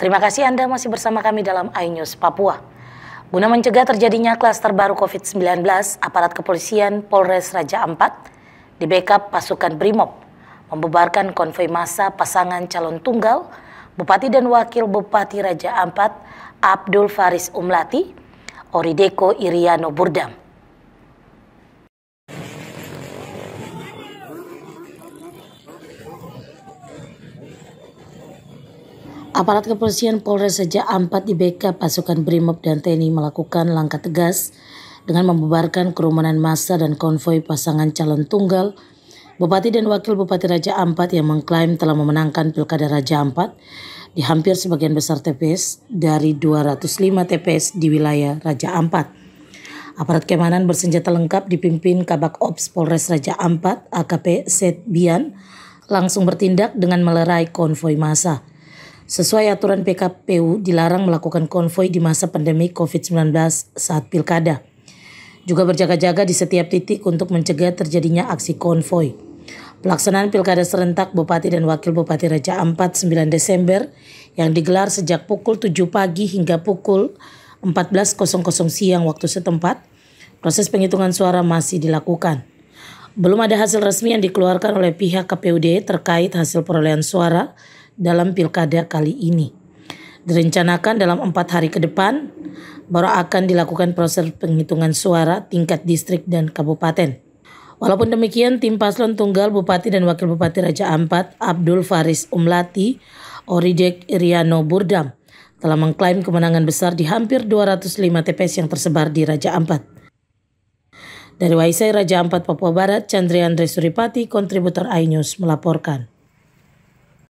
Terima kasih Anda masih bersama kami dalam iNews Papua. Guna mencegah terjadinya klaster baru COVID-19, aparat kepolisian Polres Raja Ampat di backup pasukan BRIMOB membubarkan konvoi massa pasangan calon tunggal Bupati dan Wakil Bupati Raja Ampat Abdul Faris Umlati, Orideko Iriano Burdam. Aparat kepolisian Polres Seja Ampat di BK pasukan Brimob dan TNI melakukan langkah tegas dengan membubarkan kerumunan massa dan konvoi pasangan calon tunggal Bupati dan Wakil Bupati Raja Ampat yang mengklaim telah memenangkan Pilkada Raja Ampat di hampir sebagian besar TPS dari 205 TPS di wilayah Raja Ampat. Aparat keamanan bersenjata lengkap dipimpin Kabak Ops Polres Raja Ampat AKP Setbian langsung bertindak dengan melerai konvoi massa. Sesuai aturan PKPU, dilarang melakukan konvoi di masa pandemi COVID-19 saat pilkada. Juga berjaga-jaga di setiap titik untuk mencegah terjadinya aksi konvoi. Pelaksanaan pilkada serentak Bupati dan Wakil Bupati Raja Ampat 9 Desember yang digelar sejak pukul 7 pagi hingga pukul 14.00 siang waktu setempat, proses penghitungan suara masih dilakukan. Belum ada hasil resmi yang dikeluarkan oleh pihak KPUD terkait hasil perolehan suara dalam pilkada kali ini. Direncanakan dalam empat hari ke depan, baru akan dilakukan proses penghitungan suara tingkat distrik dan kabupaten. Walaupun demikian, tim paslon tunggal Bupati dan Wakil Bupati Raja Ampat, Abdul Faris Umlati, Oridek Iriano Burdam, telah mengklaim kemenangan besar di hampir 205 TPS yang tersebar di Raja Ampat. Dari Waisai Raja Ampat, Papua Barat, Chandrian Suripati, kontributor iNews melaporkan.